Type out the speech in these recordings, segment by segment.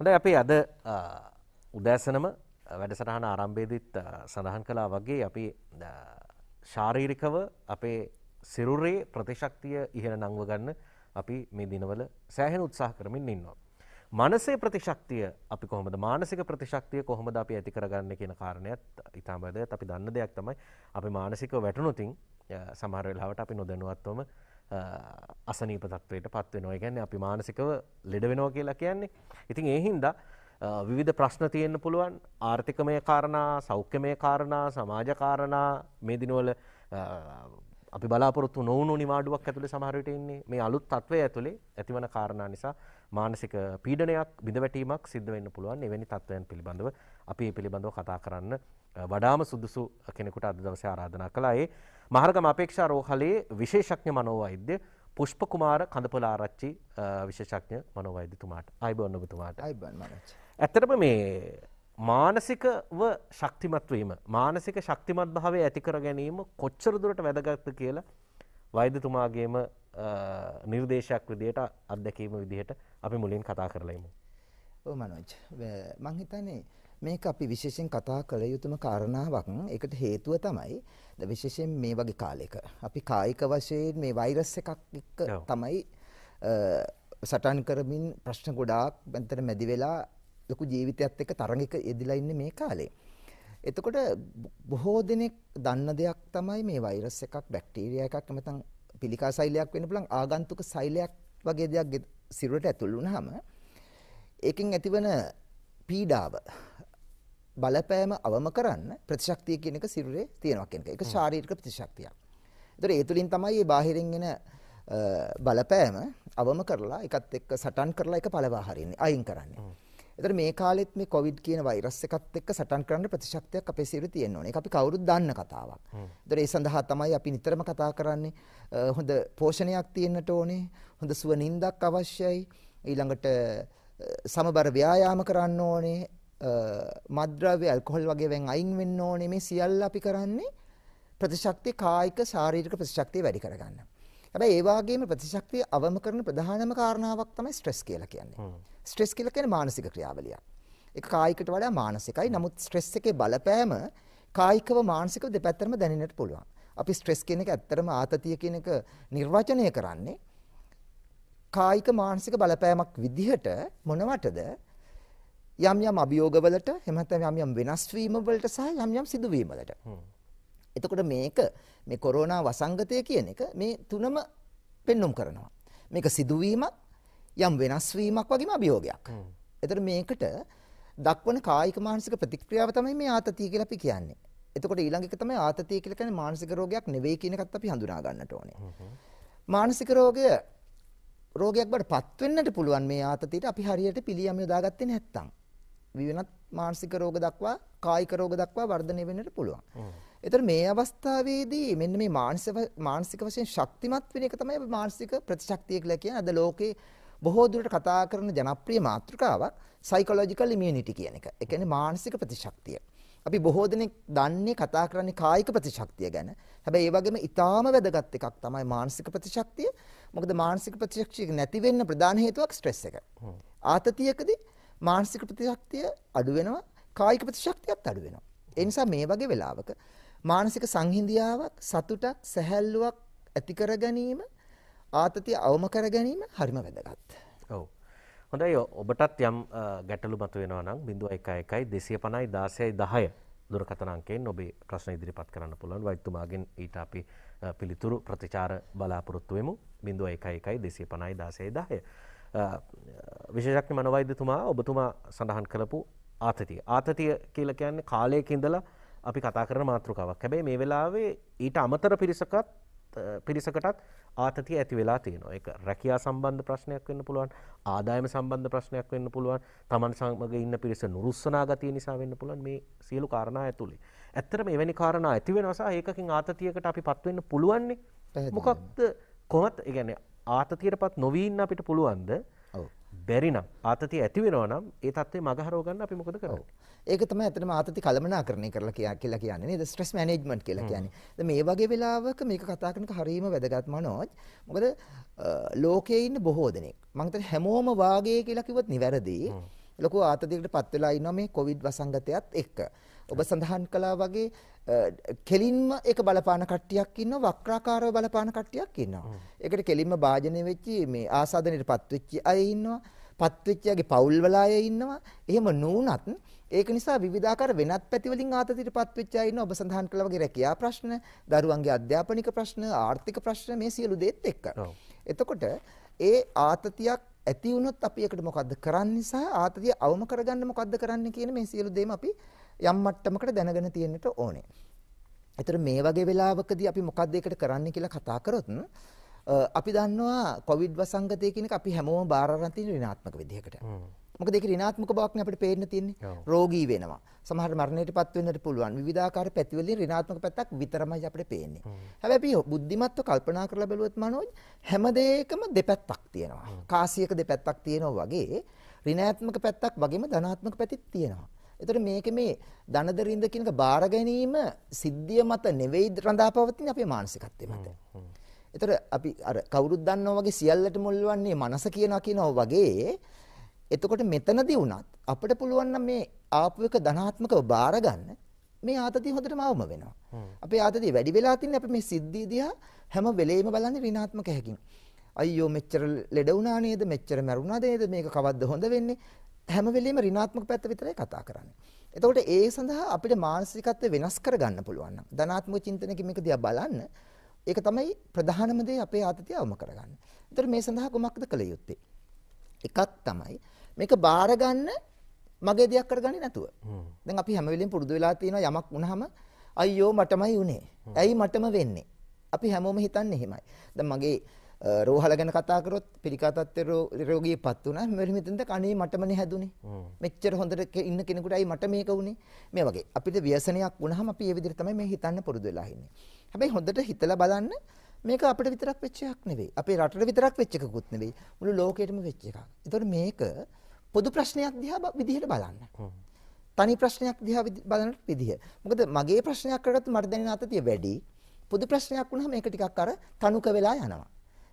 හොඳ අපේ අද උදෑසනම වැඩසටහන ආරම්භේදිත් සඳහන් කලා වගේ අපි ශාරීරිකව අපේ සිරුරේ ප්‍රතිශක්තිය ඉහළ නංව ගන්න අපි මේ දිනවල සෑහෙන උත්සාහ කරමින් ඉන්නවා. මනසේ ප්‍රතිශක්තිය අපි කොහොමද මානසික ප්‍රතිශක්තිය කොහොමද අපි ඇති කරගන්න කියන කාරණයත් ඉතාම වැදගත් අපි දන්න දෙයක් තමයි අපි මානසික වැටුණොතින් සමහර වෙලාවට අපි නොදැනුවත්වම අසනීප තත්වයට පත්වෙනවා ගැන්න අපි මානසිකව ලෙඩ වෙනවා කියලා කියන්නේ. ඉතින් ඒහින්ද විවිධ ප්‍රශ්න තියෙන්න්න පුළුවන් ආර්ථිකමය කාරණා සෞඛ්‍යමය කාරණා සමාජකාරණා මේදිනවල අපි බලාපොරොත්තු නොවුණු නිවාඩුවක් ඇතුළේ සමහරට ඉන්නේ මේ අලුත් තත්වය ඇතුළේ ඇතිවන කාරණා නිසා මානසික පීඩනයක් බිඳවැටීමක් සිද්ධ වෙන්න පුළුවන් එවැනි තත්ත්වයන් පිළිබඳව අපි මේ පිළිබඳව කතා කරන්න වඩාම සුදුසු කෙනෙකුට අද දවසේ ආරාධනා කළා. ඒ මහරගම අපේක්ෂා රෝහලේ විශේෂඥ මනෝවෛද්‍ය පුෂ්ප කුමාර කඳපලාආරච්චි විශේෂඥ මනෝවෛද්‍යතුමාට අයිබෝන් ඔබතුමාට අයිබෝන් මහරජ්. ඇත්තටම මේ මානසිකව ශක්තිමත් වීම මානසික ශක්තිමත් භාවය ඇති කර ගැනීම කොච්චර දුරට වැදගත්ද කියලා වෛද්‍යතුමාගේම නිර්දේශයක් විදියට අත්දැකීම විදිහට අපි මුලින් කතා කරලයිමු. ඕ මනෝජ් මං හිතන්නේ මේක අපි විශේෂයෙන් කතා කළ යුතුම කාරණාවක් ඒකට හේතුව තමයි ද විශේෂයෙන් මේ වගේ කාලෙක අපි කායික වශයෙන් මේ වෛරස් එකක් එක්ක තමයි සටන් කරමින් ප්‍රශ්න ගොඩාක් බැන්තර මැදි වෙලා ලොකු ජීවිතයත් එක්ක තරඟයක යෙදිලා ඉන්නේ මේ කාලේ. එතකොට බොහෝ දෙනෙක් දන්න දෙයක් තමයි මේ වෛරස් එකක් බැක්ටීරියා එකක් නැත්නම් පිළිකා සෛලයක් වෙන්න පුළුවන් ආගන්තුක සෛලයක් වගේ දෙයක් සිරුරට ඇතුල් වුණාම ඒකෙන් ඇතිවන පීඩාව බලපෑම අවම කරන්න ප්‍රතිශක්තිය කියන එක සිරුරේ තියෙනවා කියන එක. ඒක ශාරීරික ප්‍රතිශක්තියක්. ඒතර ඒ තුලින් තමයි මේ බාහිරින් එන බලපෑම අවම කරලා එකත් එක්ක සටන් කරලා ඒක පළවා හරින්නේ අයින් කරන්නේ. එතකොට මේ කාලෙත් මේ කොවිඩ් කියන වෛරස් එකත් එක්ක සටන් කරන්න ප්‍රතිශක්තියක් අපේ සිරුරේ තියෙන්න ඕනේ. ඒක අපි කවුරුත් දන්න කතාවක්. එතකොට ඒ සඳහා තමයි අපි නිතරම කතා කරන්නේ හොඳ පෝෂණයක් තියෙන්නට ඕනේ. හොඳ සුව නිින්දක් අවශ්‍යයි. ඊළඟට සමබර ව්‍යායාම කරන්න ඕනේ. මද්ද්‍රව්‍ය ඇල්කොහොල් වගේ වෙන් අයින් වෙන්න ඕනේ. මේ සියල්ල අපි කරන්නේ ප්‍රතිශක්ති කායික ශාරීරික ප්‍රතිශක්තිය වැඩි කරගන්න. හැබැයි ඒ වගේම ප්‍රතිශක්තිය අවම කරන ප්‍රධානම කාරණාවක් තමයි ස්ට්‍රෙස් කියලා කියන්නේ. ස්ට්‍රෙස් කියලා කියන්නේ මානසික ක්‍රියාවලියක්. ඒක කායිකට වඩා මානසිකයි. නමුත් ස්ට්‍රෙස් එකේ බලපෑම කායිකව මානසිකව දෙපැත්තටම දැනෙන්නට පුළුවන්. අපි ස්ට්‍රෙස් කියන එක ඇත්තටම ආතතිය කියන එක නිර්වචනය කරන්නේ කායික මානසික බලපෑමක් විදිහට මොනවටද යම් යම් අභියෝගවලට එහෙම නැත්නම් යම් යම් වෙනස් වීම වලට සහ යම් යම් සිදුවීම් වලට. එතකොට මේක මේ කොරෝනා වසංගතය කියන එක මේ තුනම පෙන්නුම් කරනවා. මේක සිදුවීමක් යම් වෙනස් වීමක් වගේම අභියෝගයක්. එතකොට මේකට දක්වන කායික මානසික ප්‍රතික්‍රියාව තමයි මේ ආතතිය කියලා අපි කියන්නේ. එතකොට ඊළඟ එක තමයි ආතතිය කියලා කියන්නේ මානසික රෝගයක් නෙවෙයි කියන එකත් අපි හඳුනා ගන්නට ඕනේ. මානසික රෝගය රෝගයක් බවට පත් වෙන්නට පුළුවන් මේ ආතතියට අපි හරියට පිළියම් යොදාගත්තේ නැත්නම්. විවෙනත් මානසික රෝග දක්වා කායික රෝග දක්වා වර්ධනය වෙන්නට පුළුවන්. එතකොට මේ අවස්ථාවේදී මෙන්න මේ මානසික මානසික වශයෙන් ශක්තිමත් වෙන එක තමයි මානසික ප්‍රතිශක්තිය කියලා කියන්නේ අද ලෝකේ බොහෝ දුරට කතා කරන ජනප්‍රිය මාතෘකාවක් psychological immunity කියන එක. ඒ කියන්නේ මානසික ප්‍රතිශක්තිය. අපි බොහෝ දෙනෙක් දන්නේ කතා කරන්නේ කායික ප්‍රතිශක්තිය ගැන. හැබැයි ඒ වගේම ඊටාම වැදගත් එකක් තමයි මානසික ප්‍රතිශක්තිය. මොකද මානසික ප්‍රතිශක්තිය නැති වෙන්න ප්‍රධාන හේතුවක් ස්ට්‍රෙස් එක. ආතතියකදී මානසික ප්‍රතිශක්තිය අඩු වෙනවා, කායික ප්‍රතිශක්තියත් අඩු වෙනවා. ඒ නිසා මේ වගේ වෙලාවක මානසික සංහිඳියාවක් සතුටක් සැහැල්ලුවක් ඇති කර ගැනීම ආතතිය අවම කර ගැනීම හරිම වැදගත්. ඔව්. හොඳයි ඔබටත් යම් ගැටලු මතුවෙනවා නම් 011 250 16 10 දුරකථන අංකයෙන් ඔබේ ප්‍රශ්න ඉදිරිපත් කරන්න පුළුවන්. වෛද්‍යතුමාගෙන් ඊට අපි පිළිතුරු ප්‍රතිචාර බලාපොරොත්තු වෙමු. 011 250 16 10. විශේෂඥ මනෝවෛද්‍යතුමා ඔබතුමා සඳහන් කළපු ආතතිය. ආතතිය කියලා කියන්නේ කාලයක ඉඳලා අපි කතා කරන මාතෘකාවක් හැබැයි මේ වෙලාවේ ඊට අමතර පිරිසකත් පිරිසකටත් ආතතිය ඇති වෙලා තියෙනවා එක රැකයා සම්බන්ධ ප්‍රශ්නයක් වෙන්න පුළුවන් ආදායම සම්බන්ධ ප්‍රශ්නයක් වෙන්න පුළුවන් තමන් සමඟ ඉන්න පිරිස නුරුස්සනා ගතිය නිසා වෙන්න පුළුවන් මේ සියලු කාරණා ඇතුළේ ඇත්තට මේ වැනි කාරණා ඇති වෙනසා ඒකින් ආතතියකට අපි පත්වෙන්න පුළුවන්නේ මොකක්ද කොමත් ඉගැන ආතතියට පත් නොවීන්න අපිට පුළුවන්ද බැරිනම් ආතති ඇතිවෙනවා නම් ඒ තත්ත්වේ මගහරෝගන්න අපි මොකද කරන්නේ? ඒක තමයි ඇත්තටම ආතති කලමනාකරණය කරලා කියලා කියන්නේ නේද? ස්ට්‍රෙස් මැනේජ්මන්ට් කියලා කියන්නේ. දැන් මේ වගේ වෙලාවක මේක කතා කරනක හරීම වැදගත් මනෝජ්. මොකද ලෝකයේ ඉන්න බොහෝ දෙනෙක් මම හිතන්නේ හැමෝම වාගේ කියලා කිව්වොත් නිවැරදි. ලොකු ආතතියකට පත් වෙලා ඉන්නවා මේ කොවිඩ් වසංගතයත් එක්ක. ඔබ සඳහන් කළා වගේ කෙලින්ම ඒක බලපාන කට්ටියක් ඉන්නවා වක්‍රාකාරව බලපාන කට්ටියක් ඉන්නවා. ඒකට කෙලින්ම වාජනය වෙච්චි මේ ආසාදනයටපත් වෙච්චි අය ඉන්නවා. පත්විච්චයාගේ පවුල් වල අය ඉන්නවා. එහෙම නොවුනත් ඒක නිසා විවිධාකාර වෙනත් පැතිවලින් ආතතියට පත්වෙච්ච අය ඉන්න ඔබ සඳහන් කළා වගේ රැකියා ප්‍රශ්න, දරුවන්ගේ අධ්‍යාපනික ප්‍රශ්න, ආර්ථික ප්‍රශ්න මේ සියලු දේත් එක්ක. එතකොට ඒ ආතතියක් ඇති වුණොත් අපි ඒකට මොකද්ද කරන්නේ සහ ආතතිය අවම කරගන්න මොකද්ද කරන්නේ කියන මේ සියලු දේම අපි යම් මට්ටමකට දැනගෙන තියෙන්නට ඕනේ. ඒතර මේ වගේ වෙලාවකදී අපි මොකද්ද ඒකට කරන්න කියලා කතා කරොත් අපි දන්නවා කොවිඩ් වසංගතය කියන එක අපි හැමෝම බාර අරන් තියෙන ඍණාත්මක විදිහකට. මොකද ඒක ඍණාත්මක බවක්නේ අපිට පේන්න තියෙන්නේ. රෝගී වෙනවා. සමහර මරණයටපත් වෙන්නට පුළුවන්. විවිධාකාර පැතිවලින් ඍණාත්මක පැත්තක් විතරමයි අපිට පේන්නේ. හැබැයි අපි බුද්ධිමත්ව කල්පනා කරලා බැලුවොත් මනෝජ් හැම දෙයකම දෙපැත්තක් තියෙනවා. කාසියක දෙපැත්තක් තියෙනවා වගේ ඍණාත්මක පැත්තක් වගේම ධනාත්මක පැතිත් තියෙනවා. එතකොට මේකේ මේ ධනද රින්ද කියන එක බාර ගැනීම සිද්ධිය මත නෙවෙයි රඳාපවතින අපේ මානසිකත්වය මත. එතකොට අපි අර කවුරුත් දන්නවා වගේ සියල්ලට මුල්වන්නේ මනස කියනවා කියනවා වගේ එතකොට මෙතනදී වුණත් අපිට පුළුවන් නම් මේ ආපු එක ධනාත්මකව බාර ගන්න මේ ආතතිය හොඳටම අවම වෙනවා. අපේ ආතතිය වැඩි වෙලා තින්නේ අපි මේ සිද්ධිය දිහා හැම වෙලෙම බලන්නේ ඍණාත්මක හැකින්. අයියෝ මෙච්චර ලෙඩ වුණා නේද? මෙච්චර මැරුණා නේද? මේක කවද්ද හොඳ වෙන්නේ? හැම වෙලෙම ඍණාත්මක පැත්ත විතරයි කතා කරන්නේ. එතකොට ඒ සඳහා අපිට මානසිකත්වය වෙනස් කරගන්න පුළුවන් නම් ධනාත්මක චින්තනයකින් මේක දිහා බලන්න ඒක තමයි ප්‍රධානම දේ අපේ ආතතිය අවම කරගන්න. ඒතර මේ සඳහා කොමක්ද කළ යුත්තේ? එකක් තමයි මේක බාර ගන්න මගේ දෙයක් කරගන්නේ නැතුව. දැන් අපි හැම වෙලෙම පුරුදු වෙලා තියෙනවා යමක් වුණාම අයියෝ මටමයි උනේ. ඇයි මටම වෙන්නේ? අපි හැමෝම හිතන්නේ එහෙමයි. දැන් මගේ රෝහල ගැන කතා කරොත් පිළිකා තත්ත්ව රෝගීපත් වුණා මෙහෙම හිතෙන්ද කණේ මටමනේ හැදුනේ මෙච්චර හොඳට ඉන්න කෙනෙකුට අයි මට මේක වුනේ මේ වගේ අපිට ව්‍යසනයක් වුණාම අපි ඒ විදිහට තමයි මේ හිතන්න පුරුදු වෙලා ඉන්නේ හැබැයි හොඳට හිතලා බලන්න මේක අපිට විතරක් වෙච්ච එකක් නෙවෙයි අපේ රටට විතරක් වෙච්ච එකකුත් නෙවෙයි මුළු ලෝකෙටම වෙච්ච එකක් ඒතකොට මේක පොදු ප්‍රශ්නයක් දිහා විදිහට බලන්න තනි ප්‍රශ්නයක් දිහා බලන විදිහ. මොකද මගේ ප්‍රශ්නයක් කරගත්තොත් මට දැනෙන අතතිය වැඩි. පොදු ප්‍රශ්නයක් වුණාම ඒක ටිකක් අර තනුක වෙලා යනවා.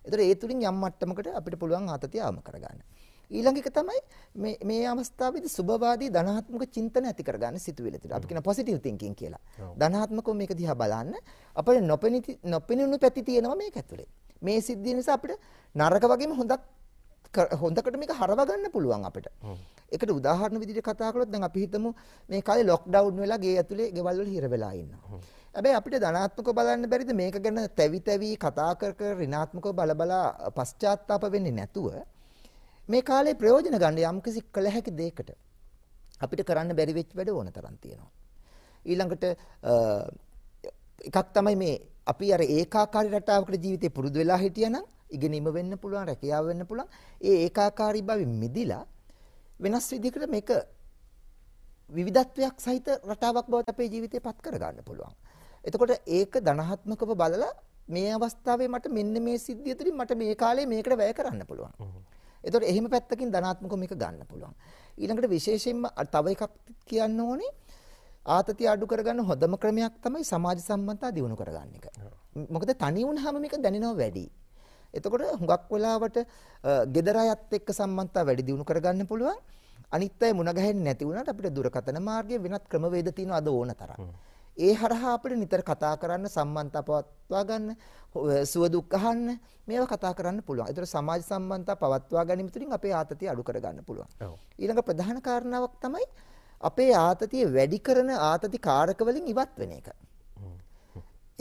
ඒතර ඒ තුලින් යම් මට්ටමකට අපිට පුළුවන් ආතතිය ආම කරගන්න. ඊළඟ එක තමයි මේ මේ අවස්ථාවේදී සුබවාදී ධනාත්මක චින්තන ඇති කරගන්න සිතුවිලි තුළ. අපි කියන පොසිටිව් තින්කින් කියලා. ධනාත්මකව මේක දිහා බලන්න අපේ නොපෙනී නොපෙනුණු පැති තියෙනවා මේක ඇතුලේ. මේ සිද්ධිය නිසා අපිට නරක වගේම හොඳක් හොඳකට මේක හරව ගන්න පුළුවන් අපිට. ඒකට උදාහරණ විදිහට කතා කළොත් දැන් අපි හිතමු මේ කාලේ ලොක්ඩවුන් වෙලා ගේ ඇතුලේ ගෙවල් වල හිර වෙලා ඉන්නවා. හැබැයි අපිට ධනාත්මකව බලන්න බැරිද මේක ගැන තැවි තැවි කතා කර කර ඍණාත්මකව බලබලා පශ්චාත්තාප වෙන්නේ නැතුව මේ කාලේ ප්‍රයෝජන ගන්න යම්කිසි කළ හැකි දෙයකට අපිට කරන්න බැරි වෙච්ච වැඩ ඕන තරම් තියෙනවා. ඊළඟට එකක් තමයි මේ අපි අර ඒකාකාරී රටාවකට ජීවිතේ පුරුදු වෙලා හිටියනම් ඉගෙනීම වෙන්න පුළුවන් රැකියාව වෙන්න පුළුවන්. ඒ ඒකාකාරී බව මිදිලා වෙනස් විදිහකට මේක විවිධත්වයක් සහිත රටාවක් බවට අපේ ජීවිතේ පත් කර ගන්න පුළුවන්. එතකොට ඒක ධනාත්මකව බලලා මේ අවස්ථාවේ මට මෙන්න මේ සිද්ධිය තුළින් මට මේ කාලේ මේකට වැය කරන්න පුළුවන්. එතකොට එහෙම පැත්තකින් ධනාත්මකව මේක ගන්න පුළුවන්. ඊළඟට විශේෂයෙන්ම තව එකක් කියන්න ඕනේ ආතතිය අඩු කරගන්න හොඳම ක්‍රමයක් තමයි සමාජ සම්බන්ධතා දියුණු කරගන්න එක. මොකද තනි වුණාම මේක දැනෙනවා වැඩි. එතකොට හුඟක් වෙලාවට gedara අයත් එක්ක සම්බන්ධතා වැඩි දියුණු කරගන්න පුළුවන්. අනිත් අය මුණ ගැහෙන්නේ නැති වුණාට අපිට දුරකතන මාර්ගයේ වෙනත් ක්‍රමවේද තියෙනවා අද ඕන තරම්. ඒ හරහා අපිට නිතර කතා කරන්න සම්බන්ධතා පවත්වා ගන්න සුව දුක් අහන්න මේවා කතා කරන්න පුළුවන්. ඒතර සමාජ සම්බන්ධතා පවත්වා ගැනීම තුළින් අපේ ආතතිය අඩු කර ගන්න පුළුවන්. ඊළඟ ප්‍රධාන කාරණාවක් තමයි අපේ ආතතිය වැඩි කරන ආතති කාරක වලින් ඉවත් වෙන එක.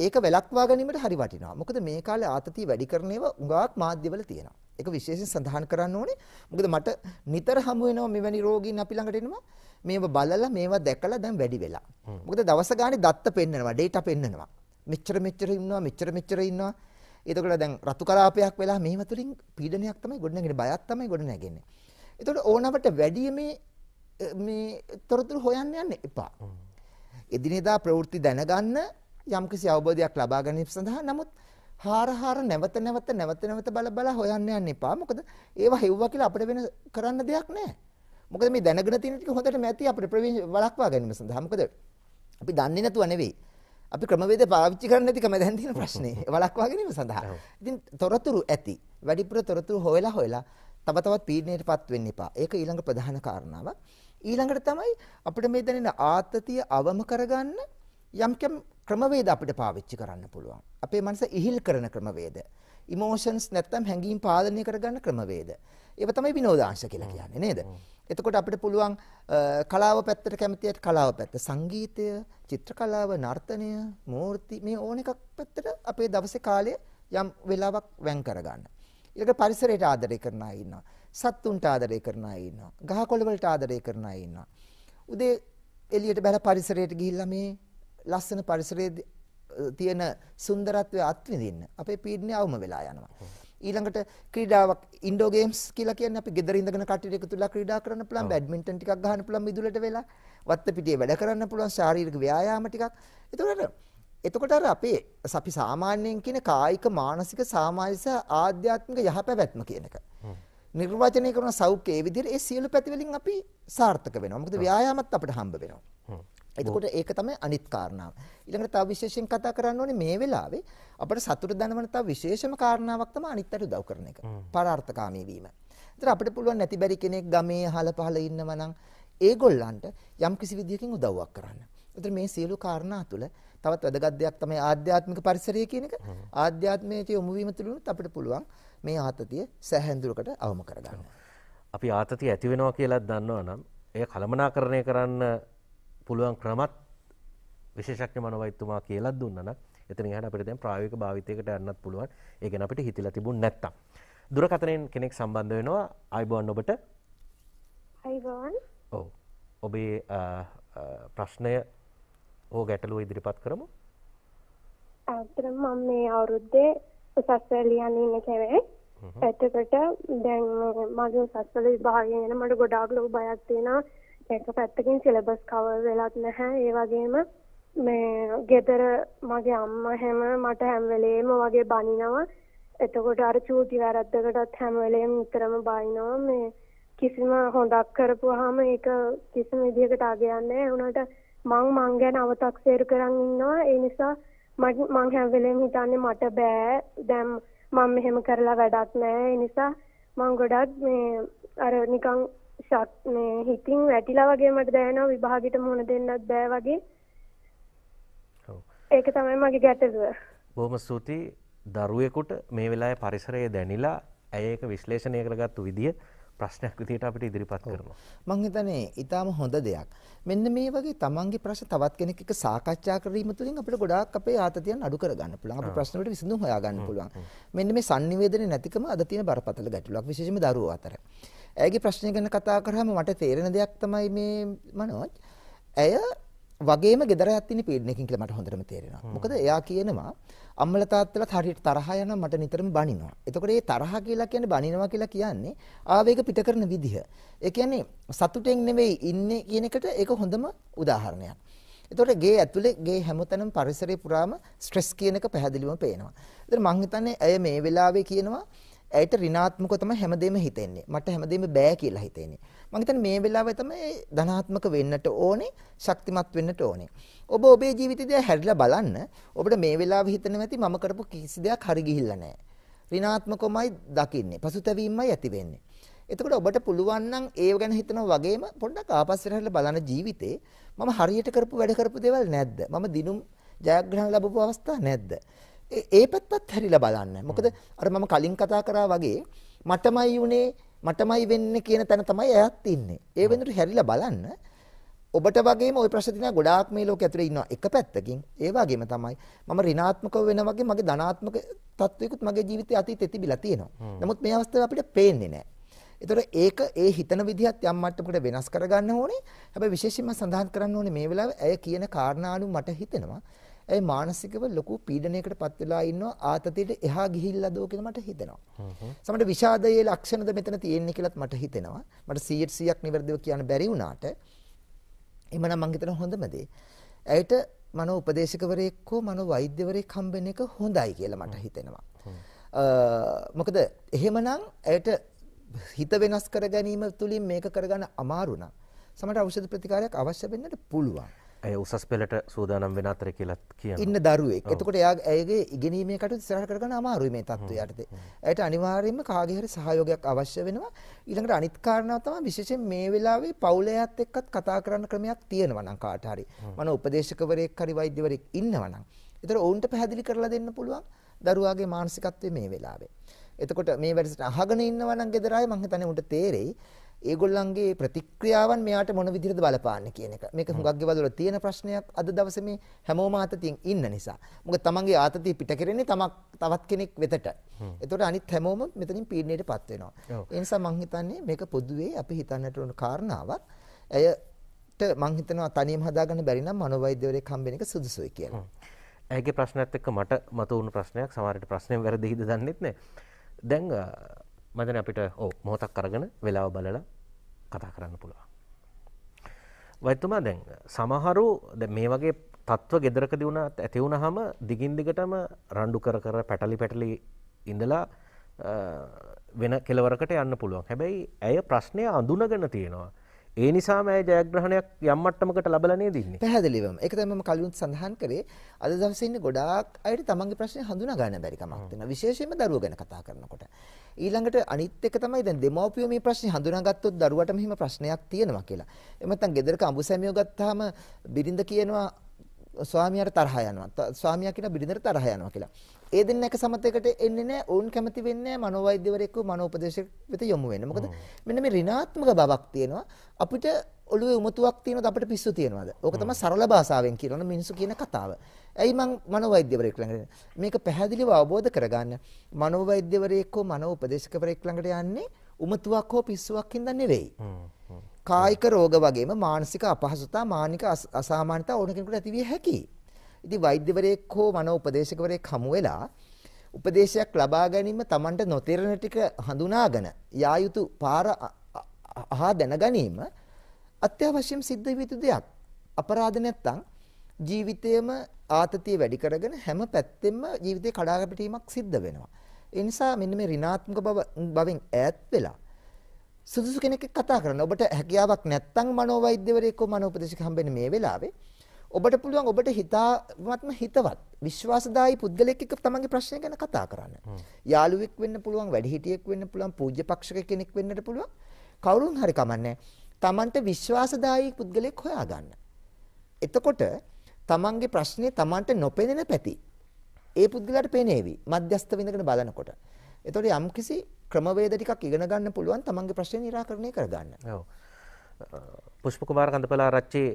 ඒක වැළක්වා ගැනීමට හරි වටිනවා. මොකද මේ කාලේ ආතතිය වැඩි කරන ඒවා උගාවක් මාධ්‍යවල තියෙනවා. ඒක විශේෂයෙන් සඳහන් කරන්න ඕනේ. මොකද මට නිතර හමු වෙනවා මෙවැනි රෝගීන් අපි ළඟට එනවා. මේවා බලලා මේවා දැකලා දැන් වැඩි වෙලා. මොකද දවස ගානේ දත්ත පෙන්නනවා, ඩේටා පෙන්නනවා. මෙච්චර මෙච්චර ඉන්නවා, මෙච්චර මෙච්චර ඉන්නවා. එතකොට දැන් රතු කලාපයක් වෙලා මේව තුලින් පීඩනයක් තමයි ගොඩනැගෙන්නේ, බයක් තමයි ගොඩනැගෙන්නේ. එතකොට ඕනවට වැඩි මේ මේ තොරතුරු හොයන්න යන්න එපා. එදිනෙදා ප්‍රවෘත්ති දැනගන්න යම්කිසි අවබෝධයක් ලබා ගැනීම සඳහා නමුත් හාර හාර නැවත නැවත නැවත නැවත බල බල හොයන්න යන්න එපා. මොකද ඒවා හෙව්වා කියලා අපිට වෙන කරන්න දෙයක් නැහැ. මොකද මේ දැනගෙන තියෙන ටික හොඳට මැති අපිට ප්‍රවේශ වළක්වා ගැනීම සඳහා. මොකද අපි දන්නේ නැතුව නෙවෙයි. අපි ක්‍රමවේද පාවිච්චි කරන්නේ නැතිකම දැන් තියෙන ප්‍රශ්නේ. වළක්වා ගැනීම සඳහා. ඉතින් තොරතුරු ඇති. වැඩිපුර තොරතුරු හොයලා හොයලා තව තවත් පීඩණයටපත් වෙන්න එපා. ඒක ඊළඟ ප්‍රධාන කාරණාව. ඊළඟට තමයි අපිට මේ දැනෙන ආතතිය අවම කරගන්න යම්කියම් ක්‍රමවේද අපිට පාවිච්චි කරන්න පුළුවන්. අපේ මනස ඉහිල් කරන ක්‍රමවේද. ඉමෝෂන්ස් නැත්තම් හැඟීම් පාලනය කරගන්න ක්‍රමවේද. ඒව තමයි විනෝදාංශ කියලා කියන්නේ නේද? එතකොට අපිට පුළුවන් කලාව පැත්තට කැමතියට කලාව පැත්ත සංගීතය, චිත්‍ර කලාව, නර්තනය, මූර්ති මේ ඕන එකක් පැත්තට අපේ දවසේ කාලය යම් වෙලාවක් වැන් කරගන්න. ඊළඟ පරිසරයට ආදරය කරන අය ඉන්නවා. සත්තුන්ට ආදරය කරන අය ඉන්නවා. ගහකොළ වලට ආදරය කරන අය ඉන්නවා. උදේ එළියට බැල පරිසරයට ගිහිල්ලා මේ ලස්සන පරිසරයේ තියෙන සුන්දරත්වය අත්විඳින්න අපේ පීඩනය අවම වෙලා යනවා. ඊළඟට ක්‍රීඩාවක් ඉන්ඩෝ ගේම්ස් කියලා කියන්නේ අපි ගෙදර ඉඳගෙන කට්ටිය එකතු වෙලා ක්‍රීඩා කරන්න පුළුවන් බැඩ්මින්ටන් ටිකක් ගහන්න පුළුවන් මිදුලට වෙලා වත්ත පිටියේ වැඩ කරන්න පුළුවන් ශාරීරික ව්‍යායාම ටිකක්. ඒතකොට එතකොට අර අපේ අපි සාමාන්‍යයෙන් කියන කායික මානසික සමාජස ආධ්‍යාත්මික යහපැවැත්ම කියන එක. නිර්වචනය කරන සෞඛ්‍ය ඒ විදිහට ඒ සියලු පැතිවලින් අපි සාර්ථක වෙනවා. මොකද ව්‍යායාමත් අපිට හම්බ වෙනවා. එතකොට ඒක තමයි අනිත් කාරණාව. ඊළඟට තව විශේෂයෙන් කතා කරන්න ඕනේ මේ වෙලාවේ අපිට සතුට දැනවන තව විශේෂම කාරණාවක් තමයි අනිත්ට උදව් කරන එක. පරාර්ථකාමී වීම. ඒතර අපිට පුළුවන් නැති බැරි කෙනෙක් ගමේ අහල පහල ඉන්නවා නම් ඒගොල්ලන්ට යම් කිසි විදියකින් උදව්වක් කරන්න. ඒතර මේ සියලු කාරණා තුළ තවත් වැදගත් දෙයක් තමයි ආධ්‍යාත්මික පරිසරය කියන එක. ආධ්‍යාත්මයට යොමු වීම තුළිනුත් අපිට පුළුවන් මේ ආතතිය සැහැඳුරකට අවම කරගන්න. අපි ආතතිය ඇති වෙනවා කියලා දන්නවා නම් එය කළමනාකරණය කරන්න පුළුවන් ක්‍රමත් විශේෂඥ මනවෛද්‍යතුමා කියලා දුන්නා නම් එතන එහාට අපිට දැන් ප්‍රායෝගික භාවිතයකට යන්නත් පුළුවන්. ඒ ගැන අපිට හිතලා තිබුණ නැත්තම්. දුරකථනයෙන් කෙනෙක් සම්බන්ධ වෙනවා. අයබෝන් ඔබට. අයබෝන්. ඔව්. ඔබේ ප්‍රශ්නය හෝ ගැටලුව ඉදිරිපත් කරමු. ඇත්තටම මම මේ අවුරුද්දේ උසස් පෙළ ලියන්න ඉන්න කෙනෙක්. එතකොට දැන් මගේ උසස් පෙළ විභාගයෙන් මට ගොඩාක් ලොකු බයක් තියෙනවා. එක පැත්තකින් සිලබස් කවර් වෙලත් නැහැ ඒ වගේම මේ ගෙදර මගේ අම්මා හැම මට හැම වෙලේම වගේ බනිනවා එතකොට අර චූටි වැරද්දකටත් හැම වෙලේම නිතරම බනිනවා මේ කිසිම හොඳක් කරපුවාම ඒක කිසිම විදිහකට අගයන්නේ නැහැ උනාට මං මං ගැන අව탁සේරු කරන් ඉන්නවා ඒ නිසා මං හැම වෙලේම හිතන්නේ මට බෑ දැන් මම මෙහෙම කරලා වැඩක් නැහැ ඒ නිසා මං ගොඩක් මේ අර නිකන් ෂොට් මේ හිතින් වැටිලා වගේ මට දැනෙනවා විභාගෙට මුහුණ දෙන්නත් බෑ වගේ. ඔව්. ඒක තමයි මගේ ගැටලුව. බොහොම ස්තුතියි දරුවෙකුට මේ වෙලාවේ පරිසරය දැනිලා ඇය ඒක විශ්ලේෂණය කරගත්තු විදිය ප්‍රශ්නයක් විදිහට අපිට ඉදිරිපත් කරනවා. මං හිතන්නේ ඊටාම හොඳ දෙයක්. මෙන්න මේ වගේ තමන්ගේ ප්‍රශ්න තවත් කෙනෙක් එක්ක සාකච්ඡා කිරීම තුළින් අපිට ගොඩාක් අපේ ආතතියන් අඩු කරගන්න පුළුවන්. අපේ ප්‍රශ්න වලට විසඳුම් හොයාගන්න පුළුවන්. මෙන්න මේ sannivedane නැතිකම අද තියෙන බරපතල ගැටලුවක් විශේෂයෙන්ම දරුවෝ අතර. ඇයගේ ප්‍රශ්නය ගැන කතා කරාම මට තේරෙන දෙයක් තමයි මේ මනෝජ්. ඇය වගේම ගෙදර ඇත්තින පීඩනයකින් කියලා මට හොඳටම තේරෙනවා. මොකද එයා කියනවා අම්මලා තාත්තලාත් හරියට තරහ යනවා මට නිතරම බනිනවා. එතකොට මේ තරහ කියලා කියන්නේ බනිනවා කියලා කියන්නේ ආවේග පිට කරන විදිහ. ඒ කියන්නේ සතුටෙන් නෙවෙයි ඉන්නේ කියන එකට ඒක හොඳම උදාහරණයක්. එතකොට ගේ ඇතුලේ ගේ හැමතැනම පරිසරය පුරාම ස්ට්‍රෙස් කියන එක පැහැදිලිවම පේනවා. ඒතර මං හිතන්නේ ඇය මේ වෙලාවේ කියනවා ඇයිට ඍණාත්මකව තමයි හැමදේම හිතෙන්නේ. මට හැමදේම බෑ කියලා හිතෙන්නේ. මම හිතන්නේ මේ වෙලාවේ තමයි ධනාත්මක වෙන්නට ඕනේ, ශක්තිමත් වෙන්නට ඕනේ. ඔබ ඔබේ ජීවිතය දිහා හැරිලා බලන්න. ඔබට මේ වෙලාවේ හිතෙනවා ඇති මම කරපු කිසි දෙයක් හරි ගිහිල්ලා නැහැ. ඍණාත්මකවමයි දකින්නේ. පසුතැවීමයි ඇති වෙන්නේ. එතකොට ඔබට පුළුවන් නම් ඒව ගැන හිතනවා වගේම පොඩ්ඩක් ආපස්සට හැරිලා බලන ජීවිතේ මම හරියට කරපු වැඩ කරපු දේවල් නැද්ද? මම දිනුම් ජයග්‍රහණ ලැබපු අවස්ථා නැද්ද? ඒ පැත්තත් හැරිලා බලන්න. මොකද අර මම කලින් කතා කරා වගේ මටමයි උනේ මටමයි වෙන්නේ කියන තැන තමයි එයාත් ඉන්නේ. ඒ වෙනුවට හැරිලා බලන්න ඔබට වගේම ওই ප්‍රශ්න තියෙනවා ගොඩාක් මේ ලෝකයේ ඇතුලේ ඉන්නවා එක පැත්තකින් ඒ වගේම තමයි මම ඍණාත්මකව වෙනා වගේ මගේ ධනාත්මක තත්වයකුත් මගේ ජීවිතයේ අතීතයේ තිබිලා තියෙනවා. නමුත් මේ අවස්ථාවේ අපිට පේන්නේ නැහැ. ඒතකොට ඒක ඒ හිතන විදිහත් යම් මට්ටමකට වෙනස් කරගන්න ඕනේ. හැබැයි විශේෂයෙන්ම සඳහන් කරන්න ඕනේ මේ වෙලාවේ ඇය කියන කාරණාලු මට හිතෙනවා. ඇයි මානසිකව ලොකු පීඩනයකටපත් වෙලා ඉන්නවා ආතතියට එහා ගිහිල්ලාදෝ කියලා මට හිතෙනවා. සමහර විෂාදයේ ලක්ෂණද මෙතන තියෙන්නේ කියලාත් මට හිතෙනවා. මට 100%ක් නිවැරදිව කියන්න බැරි වුණාට එමනම් මං හිතන හොඳම දේ. ඇයිට මනෝ උපදේශකවරයෙක් හෝ මනෝ වෛද්‍යවරයෙක් හම්බෙන එක හොඳයි කියලා මට හිතෙනවා. මොකද එහෙමනම් ඇයට හිත වෙනස් කර ගැනීම තුලින් මේක කරගන්න අමාරු නම් සමහර ඖෂධ ප්‍රතිකාරයක් අවශ්‍ය වෙන්නට පුළුවන්. ඇය උසස් පෙළට සූදානම් වෙන අතර කියලත් කියන ඉන්න දරුවෙක්. එතකොට එයා ඇයගේ ඉගෙනීමේ කටයුතු ඉස්සරහට කරගන්න අමාරුයි මේ තත්ත්වය යටතේ. ඇයට අනිවාර්යයෙන්ම කාගේ හරි සහයෝගයක් අවශ්‍ය වෙනවා. ඊළඟට අනිත් කාරණාව තමයි විශේෂයෙන් මේ වෙලාවේ පවුලයත් එක්කත් කතා කරන්න ක්‍රමයක් තියෙනවා නම් කාට හරි. මන උපදේශකවරයෙක් හරි වෛද්‍යවරයෙක් ඉන්නවා නම්. ඒතර ඔවුන්ට පැහැදිලි කරලා දෙන්න පුළුවන් දරුවාගේ මානසිකත්වය මේ වෙලාවේ. එතකොට මේ වැඩසටහන අහගෙන ඉන්නවා නම් ගෙදර ආයේ මං හිතන්නේ උන්ට තේරෙයි. ඒගොල්ලන්ගේ ප්‍රතික්‍රියාවන් මෙයාට මොන විදිහටද බලපාන්නේ කියන එක. මේක හුඟක් ගෙවල් තියෙන ප්‍රශ්නයක් අද දවසේ මේ හැමෝම අතතියින් ඉන්න නිසා. මොකද තමන්ගේ ආතතිය පිට කරන්නේ තමක් තවත් කෙනෙක් වෙතට. ඒතකොට අනිත් හැමෝම මෙතනින් පීඩණයටපත් වෙනවා. ඒ නිසා මං හිතන්නේ මේක පොදුවේ අපි හිතන්නට උන කාරණාවක්. ඇයට මං හිතනවා තනියම හදාගන්න බැරි නම් මනෝවෛද්‍යවරයෙක් හම්බෙන එක සුදුසුයි කියලා. ඇගේ ප්‍රශ්නත් එක්ක මට මතුවුණු ප්‍රශ්නයක් සමහරට ප්‍රශ්නයෙන් වැරදිද දන්නෙත් නෑ. දැන් මදන අපිට ඕ මොහොතක් කරගෙන වෙලාව බලලා කතා කරන්න පුළුවන්. වත්තුමා දැන් සමහරු මේ වගේ තත්ව ගෙදරකද වුණත් ඇති වුණ හම දිගින් දිගටම රණ්ඩු කර කර පැටලි පැටලි ඉඳලා වෙන කෙලවරකට යන්න පුළුවන් හැබැයි ඇය ප්‍රශ්නය අඳුනගෙන තියෙනවා ඒ නිසාම ඇය ජයග්‍රහණයක් යම් මට්ටමකට ලබලා නේද ඉන්නේ. පැහැදිලිවම. ඒක තමයි මම කලිනුත් සඳහන් කරේ. අද දවසේ ඉන්නේ ගොඩාක් අයට තමන්ගේ ප්‍රශ්නේ හඳුනා ගන්න බැරි කමක් තියෙනවා. විශේෂයෙන්ම දරුවෝ ගැන කතා කරනකොට. ඊළඟට අනිත් එක තමයි දැන් දෙමව්පියෝ මේ ප්‍රශ්නේ හඳුනාගත්තොත් දරුවට මෙහෙම ප්‍රශ්නයක් තියෙනවා කියලා. එහෙම නැත්නම් ගෙදරක අඹු සැමියෝ ගත්තාම බිරිඳ කියනවා ස්වාමියාට තරහ යනවා. ස්වාමියා කියන බිරිඳට තරහ යනවා කියලා. ඒ දෙන්න එක සමතයකට එන්නේ නැහැ. ඔවුන් කැමති වෙන්නේ නැහැ මනෝවෛද්‍යවරයෙකු මනෝපදේශක වෙත යොමු වෙන්න. මොකද මෙන්න මේ ඍණාත්මක බවක් තියෙනවා. අපිට ඔළුවේ උමතුවක් තියෙනවද අපිට පිස්සු තියෙනවද? ඕක තමයි සරල භාෂාවෙන් කියනවා මිනිස්සු කියන කතාව. ඇයි මං මනෝවෛද්‍යවරයෙක් ළඟට මේක පැහැදිලිව අවබෝධ කරගන්න මනෝවෛද්‍යවරයෙක් හෝ මනෝපදේශකවරයෙක් ළඟට යන්නේ උමතුවක් හෝ පිස්සුවක් හින්දා නෙවෙයි. කායික රෝග වගේම මානසික අපහසුතා මානික අසාමාන්‍යතා ඕන කෙනෙකුට ඇතිවිය හැකියි. ඉතින් වෛද්‍යවරයෙක් හෝ මනෝපදේශකවරයෙක් හමු වෙලා උපදේශයක් ලබා ගැනීම Tamanට නොතේරෙන ටික හඳුනාගෙන යා යුතු පාර අහා දැන ගැනීම අත්‍යවශ්‍යම සිද්ධ විය යුතු දෙයක්. අපරාධ නැත්තම් ජීවිතයේම ආතතිය වැඩි කරගෙන හැම පැත්තෙම ජීවිතේ කඩාපැටීමක් සිද්ධ වෙනවා. ඒ නිසා මෙන්න මේ ඍණාත්මක බව බවෙන් ඈත් වෙලා සුදුසු කෙනෙක් කතා කරන්න. ඔබට හැකියාවක් නැත්නම් මනෝවෛද්‍යවරයෙක්ව මනෝපදේශක හම්බෙන්නේ මේ වෙලාවේ. ඔබට පුළුවන් ඔබට හිතාවත්ම හිතවත් විශ්වාසදායි පුද්ගලෙක් එක්ක තමන්ගේ ප්‍රශ්නය ගැන කතා කරන්න. යාළුවෙක් වෙන්න පුළුවන්, වැඩිහිටියෙක් වෙන්න පුළුවන්, පූජ්‍ය පක්ෂක කෙනෙක් වෙන්නට පුළුවන්. කවුරුන් හරි කමන්නේ. තමන්ට විශ්වාසදායි පුද්ගලෙක් හොයාගන්න. එතකොට තමන්ගේ ප්‍රශ්නේ තමන්ට නොපෙනෙන පැති. ඒ පුද්ගලයාට පෙනේවි. මධ්‍යස්ත විඳගෙන බලනකොට. එතකොට යම්කිසි ක්‍රමවේද ටිකක් ඉගෙන ගන්න පුළුවන් තමන්ගේ ප්‍රශ්නේ निराකරණය කරගන්න. ඔව්. පුෂ්පකුමාර කන්දපලා රච්චේ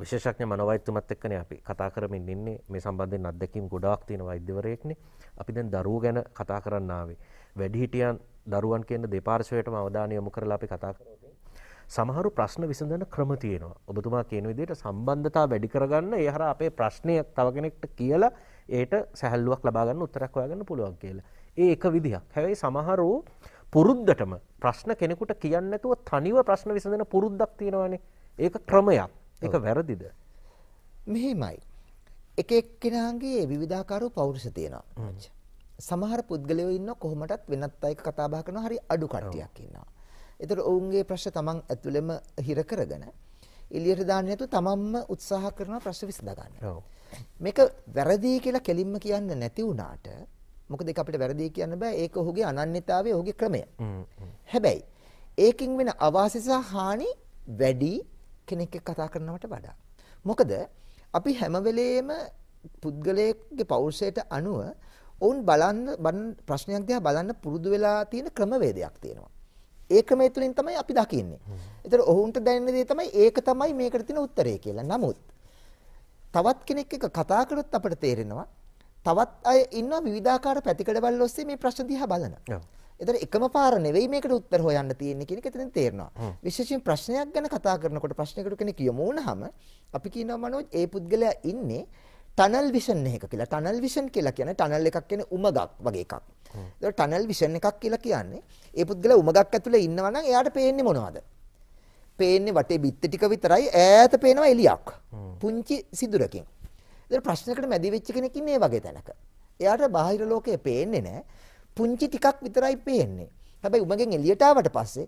විශේෂඥ මනවෛද්‍යතුමත් එක්කනේ අපි කතා කරමින් ඉන්නේ මේ සම්බන්ධයෙන් අත්දැකීම් ගොඩාක් තියෙන වෛද්‍යවරයෙක්නේ. අපි දැන් දරුවෝ ගැන කතා කරන්න ආවේ. වැඩිහිටියන් දරුවන් කියන දෙපාර්ශ්වයටම අවධානය යොමු කරලා අපි කතා කරමු. සමහරු ප්‍රශ්න විසඳන ක්‍රම තියෙනවා. ඔබතුමා කියන විදිහට සම්බන්ධතා වැඩි කරගන්න ඒ හරහා අපේ ප්‍රශ්නය තව කෙනෙක්ට කියලා ඒට සැහැල්ලුවක් ලබා ගන්න උත්තරයක් හොයාගන්න පුළුවන් කියලා. ඒ එක විදිහක්. හැබැයි සමහරු පුරුද්දටම ප්‍රශ්න කෙනෙකුට කියන්නේ නැතුව තනිව ප්‍රශ්න විසඳන පුරුද්දක් තියෙනවානේ. ඒක ක්‍රමයක්. ඒක වැරදිද? මෙහෙමයි. එක එක්කෙනාගේ විවිධාකාරව පෞරුෂ තියෙනවා. සමහර පුද්ගලයෝ ඉන්න කොහොමටත් වෙනත් අයක කතා බහ කරනවා හරි අඩු කට්ටියක් ඉන්නවා. ඒතර ඔවුන්ගේ ප්‍රශ්න තමන් ඇතුළෙම හිර කරගෙන එළියට දාන්න නැතුව තමන්ම උත්සාහ කරන ප්‍රශ්න විසඳ ගන්න. මේක වැරදි කියලා කෙලින්ම කියන්න නැති වුණාට මොකද ඒක අපිට වැරදි කියන්න බෑ ඒක ඔහුගේ අනන්‍යතාවය ඔහුගේ ක්‍රමය. හැබැයි ඒකින් වෙන අවාසි සහ හානි වැඩි කෙනෙක් එක්ක කතා කරනවට වඩා. මොකද අපි හැම වෙලේම පුද්ගලයෙක්ගේ පෞරුෂයට අනුව ඔවුන් බලන්න ප්‍රශ්නයක් දිහා බලන්න පුරුදු වෙලා තියෙන ක්‍රමවේදයක් තියෙනවා. ඒ ක්‍රමය තුලින් තමයි අපි දකින්නේ. ඒතර ඔවුන්ට දැනෙන දේ තමයි ඒක තමයි මේකට තියෙන උත්තරය කියලා. නමුත් තවත් කෙනෙක් එක්ක කතා කරොත් අපිට තේරෙනවා තවත් අය ඉන්නවා විවිධාකාර පැතිකඩවල ඔස්සේ මේ ප්‍රශ්න දිහා බලන. එතන එකම පාර නෙවෙයි මේකට උත්තර හොයන්න තියෙන්නේ කියන එක එතන තේරෙනවා. විශේෂයෙන් ප්‍රශ්නයක් ගැන කතා කරනකොට ප්‍රශ්නයකට කෙනෙක් යොමු වුණාම අපි කියනවා මනෝජ් ඒ පුද්ගලයා ඉන්නේ ටනල් විෂන් එකක කියලා. ටනල් විෂන් කියලා කියන්නේ ටනල් එකක් කියන්නේ උමගක් වගේ එකක්. ඒතකොට ටනල් විෂන් එකක් කියලා කියන්නේ ඒ පුද්ගලයා උමගක් ඇතුලේ ඉන්නවා නම් එයාට පේන්නේ මොනවද? පේන්නේ වටේ බිත්ති ටික විතරයි ඈත පේනවා එලියක්. පුංචි සිදුරකින්. ඒතර ප්‍රශ්නකට මැදි වෙච්ච කෙනෙක් ඉන්නේ වගේ තැනක. එයාට බාහිර ලෝකය පේන්නේ නැහැ. පුංචි ටිකක් විතරයි පේන්නේ. හැබැයි උමගෙන් එළියට ආවට පස්සේ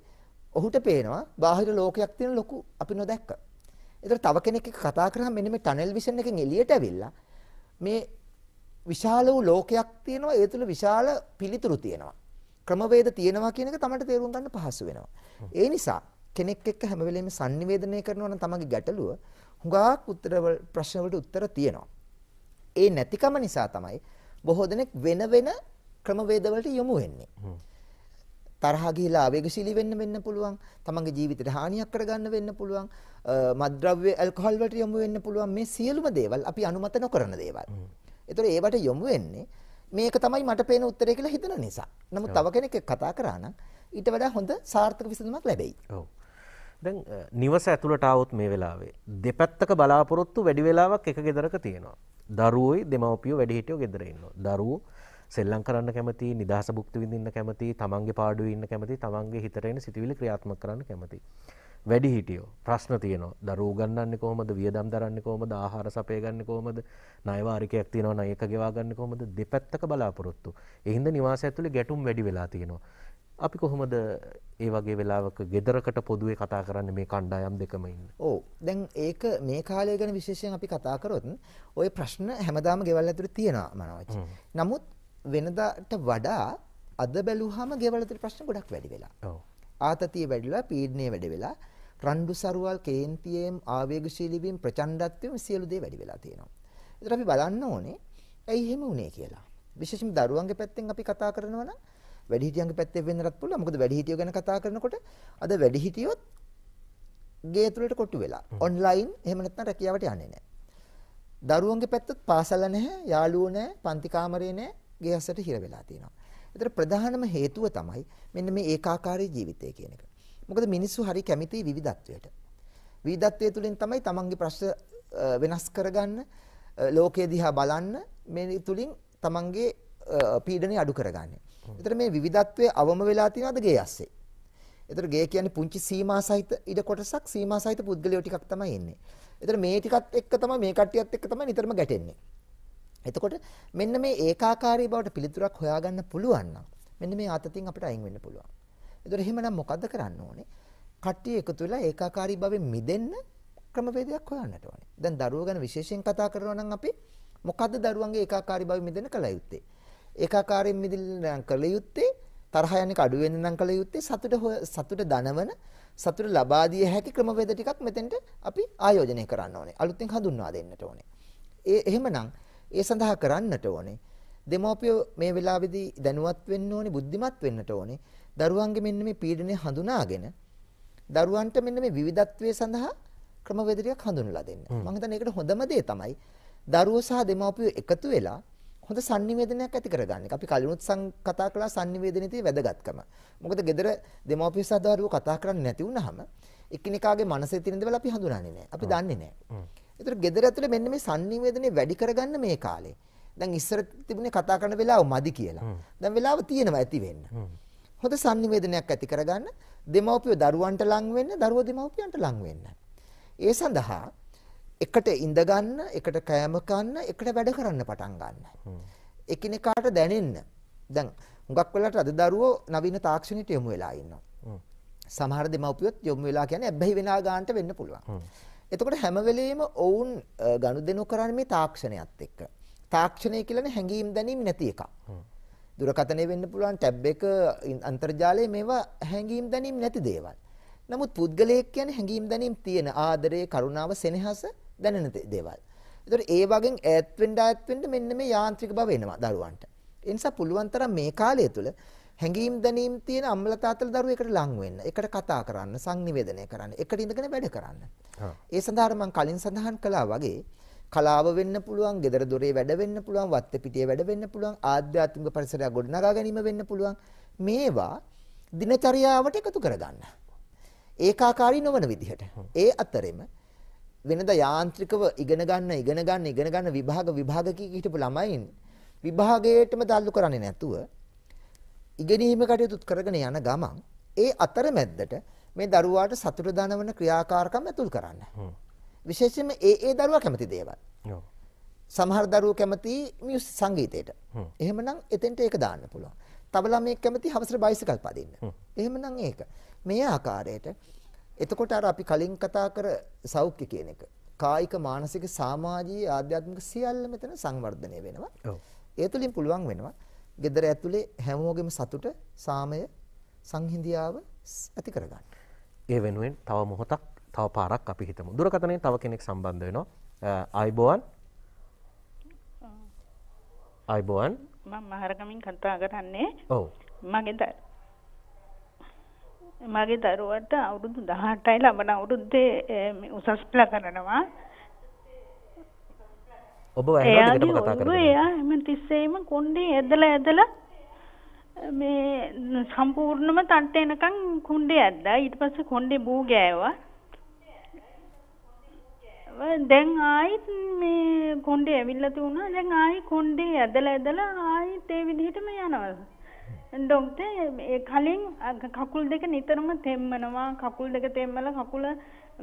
ඔහුට පේනවා බාහිර ලෝකයක් තියෙන ලොකු අපි නොදැක්ක. ඒතර තව කෙනෙක් එක්ක කතා කරාම මෙන්න මේ ටනල් විෂන් එකෙන් එළියට ඇවිල්ලා මේ විශාල වූ ලෝකයක් තියෙනවා ඒ තුළ විශාල පිළිතුරු තියෙනවා. ක්‍රමවේද තියෙනවා කියන එක තමයි තේරුම් ගන්න පහසු වෙනවා. ඒ නිසා කෙනෙක් එක්ක හැම වෙලෙම sannivedanaya කරනවා නම් තමන්ගේ ගැටලුව හුඟක් උත්තර ප්‍රශ්න වලට උත්තර තියෙනවා. ඒ නැතිකම නිසා තමයි බොහෝ දෙනෙක් වෙන වෙන ක්‍රමවේදවලට යොමු වෙන්නේ. තරහා ගිහිලා ආවේගශීලී වෙන්න වෙන්න පුළුවන්. තමන්ගේ ජීවිතයට හානියක් කරගන්න වෙන්න පුළුවන්. මද්ද්‍රව්‍ය ඇල්කොහොල් වලට යොමු වෙන්න පුළුවන්. මේ සියලුම දේවල් අපි අනුමත නොකරන දේවල්. ඒතර ඒවට යොමු වෙන්නේ මේක තමයි මට පේන උත්තරය කියලා හිතන නිසා. නමුත් තව කෙනෙක් කතා කරා නම් ඊට වඩා හොඳ සාර්ථක විසඳුමක් ලැබෙයි. ඔව්. දැන් නිවස ඇතුළට આવොත් මේ වෙලාවේ දෙපැත්තක බලාපොරොත්තු වැඩි වෙලාවක් එක ගෙදරක තියෙනවා. දරුවෝයි දෙමව්පියෝ වැඩිහිටියෝ ගෙදර ඉන්නවා. දරුවෝ සෙල්ලම් කරන්න කැමති නිදහස භුක්ති විඳින්න කැමති තමන්ගේ පාඩුවේ ඉන්න කැමති තමන්ගේ හිතට එන සිතුවිලි ක්‍රියාත්මක කරන්න කැමති වැඩි හිටියෝ ප්‍රශ්න තියෙනවා දරුවෝ ගන්නන්නේ කොහොමද වියදම් දරන්නේ කොහොමද ආහාර සපය ගන්නේ කොහොමද ණය වාරිකයක් තියෙනවා ණයක ගෙවා ගන්නේ කොහොමද දෙපැත්තක බලාපොරොත්තු ඒ හින්දා නිවාසය ඇතුලේ ගැටුම් වැඩි වෙලා තියෙනවා අපි කොහොමද ඒ වගේ වෙලාවක ගෙදරකට පොදුවේ කතා කරන්න මේ කණ්ඩායම් දෙකම ඉන්න. ඕ දැන් ඒක මේ කාලය ගැන විශේෂයෙන් අපි කතා කරොත් ඔය ප්‍රශ්න හැමදාම ගෙවල් ඇතුළේ තියෙනවා මනෝජ්. නමුත් වෙනදාට වඩා අද බැලුවාම ගෙවල් ඇතුළේ ප්‍රශ්න ගොඩක් වැඩි වෙලා. ඔව්. ආතතිය වැඩිලා, පීඩනය වැඩි වෙලා, රණ්ඩු සරුවල් කේන්තියෙන්, ආවේගශීලී වීම, ප්‍රචණ්ඩත්වයෙන් සියලු දේ වැඩි වෙලා තියෙනවා. ඒතර අපි බලන්න ඕනේ ඇයි එහෙම වුනේ කියලා. විශේෂයෙන්ම දරුවන්ගේ පැත්තෙන් අපි කතා කරනවා නම් වැඩිහිටියන්ගේ පැත්තේ වෙන්නත් පුළුවන්. මොකද වැඩිහිටියෝ ගැන කතා කරනකොට අද වැඩිහිටියොත් ගේ ඇතුළට කොටු වෙලා. ඔන්ලයින් එහෙම නැත්නම් රැකියාවට යන්නේ නැහැ. දරුවන්ගේ පැත්තත් පාසල නැහැ, යාළුවෝ නැහැ, පන්ති කාමරේ නැහැ. ගෙයසට හිර වෙලා තියෙනවා. ඒතර ප්‍රධානම හේතුව තමයි මෙන්න මේ ඒකාකාරී ජීවිතය කියන එක. මොකද මිනිස්සු හරි කැමති විවිධත්වයට. විවිධත්වය තුළින් තමයි තමන්ගේ ප්‍රශ්න වෙනස් කරගන්න, ලෝකය දිහා බලන්න මේ තුලින් තමන්ගේ පීඩනය අඩු කරගන්නේ. ඒතර මේ විවිධත්වයේ අවම වෙලා තියෙනවද ගේ ඇස්සේ? ඒතර ගේ කියන්නේ පුංචි සීමා සහිත ඉඩ කොටසක් සීමා සහිත පුද්ගලයෝ ටිකක් තමයි ඉන්නේ. ඒතර මේ ටිකත් එක්ක තමයි මේ කට්ටියත් එක්ක තමයි නිතරම ගැටෙන්නේ. එතකොට මෙන්න මේ ඒකාකාරී බවට පිළිතුරක් හොයාගන්න පුළුවන් නම් මෙන්න මේ ආතතින් අපිට අයින් වෙන්න පුළුවන්. ඒතර එහෙමනම් මොකද්ද කරන්න ඕනේ? කට්ටිය එකතු වෙලා ඒකාකාරී භවෙ මිදෙන්න ක්‍රමවේදයක් හොයන්නට ඕනේ. දැන් දරුවෝ ගැන විශේෂයෙන් කතා කරනවා නම් අපි මොකද්ද දරුවන්ගේ ඒකාකාරී භවෙ මිදෙන්න කල යුත්තේ? ඒකාකාරයෙන් මිදෙන්න කල යුත්තේ තරහ යන එක අඩු වෙන්න නම් කල යුත්තේ සතුට සතුට දනවන සතුට ලබා දිය හැකි ක්‍රමවේද ටිකක් මෙතෙන්ට අපි ආයෝජනය කරන්න ඕනේ. අලුතෙන් හඳුන්වා දෙන්නට ඕනේ. ඒ එහෙමනම් ඒ සඳහා කරන්නට ඕනේ. දෙමෝපියෝ මේ වෙලාවේදී දැනුවත් වෙන්න ඕනේ, බුද්ධිමත් වෙන්නට ඕනේ. දරුවන්ගේ මෙන්න මේ පීඩනය හඳුනාගෙන දරුවන්ට මෙන්න මේ විවිධත්වයේ සඳහා ක්‍රමවේද ටිකක් හඳුන්ලා දෙන්න. මම හිතන්නේ ඒකට හොඳම දේ තමයි දරුවෝ සහ දෙමෝපියෝ එකතු වෙලා හොඳ sannivedanayak ඇති කරගන්න එක. අපි කලිනුත් සං කතා කළා sannivedanite වැදගත්කම. මොකද gedara දෙමෝපියෝ සහ දරුවෝ කතා කරන්නේ නැති වුනහම එකිනෙකාගේ මනසේ තියෙන දේවල් අපි හඳුනන්නේ නැහැ. අපි දන්නේ නැහැ. ඒතර ගෙදර ඇතුලේ මෙන්න මේ sannivedane වැඩි කරගන්න මේ කාලේ. දැන් ඉස්සර තිබුණේ කතා කරන වෙලාව මදි කියලා. දැන් වෙලාව තියෙනවා ඇති වෙන්න. හොඳ sannivedanayak ඇති කරගන්න දෙමව්පියෝ දරුවන්ට ලං වෙන්න, දරුවෝ දෙමව්පියන්ට ලං වෙන්න. ඒ සඳහා එකට ඉඳ ගන්න, එකට කෑම කන්න, එකට වැඩ කරන්න පටන් ගන්න. එකිනෙකාට දැනෙන්න. දැන් හුඟක් වෙලාවට අද දරුවෝ නවීන තාක්ෂණයට යොමු වෙලා ඉන්නවා. සමහර දෙමව්පියොත් යොමු වෙලා කියන්නේ ඇබ්බැහි වෙනා ගන්නට වෙන්න පුළුවන්. එතකොට හැම වෙලෙම ඔවුන් ගනුදෙනු කරන්නේ මේ තාක්ෂණයත් එක්ක. තාක්ෂණය කියලානේ හැඟීම් දැනීම් නැති එකක්. දුරකථනය වෙන්න පුළුවන් ටැබ් එක අන්තර්ජාලය මේවා හැඟීම් දැනීම් නැති දේවල්. නමුත් පුද්ගලයෙක් කියන්නේ හැඟීම් දැනීම් තියෙන ආදරය, කරුණාව, සෙනෙහස දැනෙන දේවල්. ඒතකොට ඒ වගේ ඈත් වෙන්න ඈත් වෙන්න මෙන්න මේ යාන්ත්‍රික බව එනවා දරුවන්ට. ඒ නිසා පුළුවන් තරම් මේ කාලය තුල හැඟීම් දැනීම් තියෙන අම්ල තාත්තල දරුවෙකුට ලං වෙන්න. එකට කතා කරන්න, සංනිවේදනය කරන්න, එකට ඉඳගෙන වැඩ කරන්න. ඒ සඳහා මම කලින් සඳහන් කළා වගේ කලාව වෙන්න පුළුවන්, gedara dore වැඩ වෙන්න පුළුවන්, වත්ත පිටියේ වැඩ වෙන්න පුළුවන්, ආධ්‍යාත්මික පරිසරයක් ගොඩනගා ගැනීම වෙන්න පුළුවන්. මේවා දිනචරියාවට එකතු කරගන්න. ඒකාකාරී නොවන විදිහට. ඒ අතරෙම වෙනද යාන්ත්‍රිකව ඉගෙන ගන්න ඉගෙන ගන්න ඉගෙන ගන්න විභාග විභාග කී හිටපු ළමයින් විභාගයටම දාල්ලු කරන්නේ නැතුව ඉගෙනීම කටයුතු කරගෙන යන ගමන් ඒ අතරමැද්දට මේ දරුවාට සතුට දනවන ක්‍රියාකාරකම් ඇතුල් කරන්න. විශේෂයෙන්ම ඒ ඒ දරුවා කැමති දේවල්. සමහර දරුවෝ කැමති මියුස් සංගීතයට. එහෙමනම් එතෙන්ට ඒක දාන්න පුළුවන්. තව ළමයෙක් කැමති හවසට බයිසිකල් පදින්න. එහෙමනම් ඒක. මේ ආකාරයට එතකොට අර අපි කලින් කතා කර සෞඛ්‍ය කියන එක කායික මානසික සමාජීය ආධ්‍යාත්මික සියල්ල මෙතන සංවර්ධනය වෙනවා. ඒ තුලින් පුළුවන් වෙනවා ගෙදර ඇතුලේ හැමෝගෙම සතුට සාමය සංහිඳියාව ඇති කරගන්න. ඒ වෙනුවෙන් තව මොහොතක් තව පාරක් අපි හිතමු. දුරකථනයෙන් තව කෙනෙක් සම්බන්ධ වෙනවා. අයිබෝන්. අයිබෝන්. මම මහරගමින් කතා කරන්නේ. ඔව්. මගේ මගේ දරුවට අවුරුදු 18යි ලබන අවුරුද්දේ උසස් පෙළ කරනවා. ඔබ ඇහටම කතා කර එයා එම තිස්සේම කුන්්ඩේ ඇදල ඇදල මේ සම්පූර්ණම තට්ට එනකං කුන්ඩේ ඇද්ද ඊට පස්ස කොන්්ඩේ බූ ගෑවා දැන් ආයිත් මේ කොන්්ඩේ ඇවිල්ලති වුණා දැන් ආයි කොන්්ඩේ ඇදල ඇදල ආයිත් ඒ විදිහටම යනවද ඩොක්ට කලින් කකුල් දෙක නිතරම තෙම්මනවා කකුල් දෙක තෙම්මල කකුල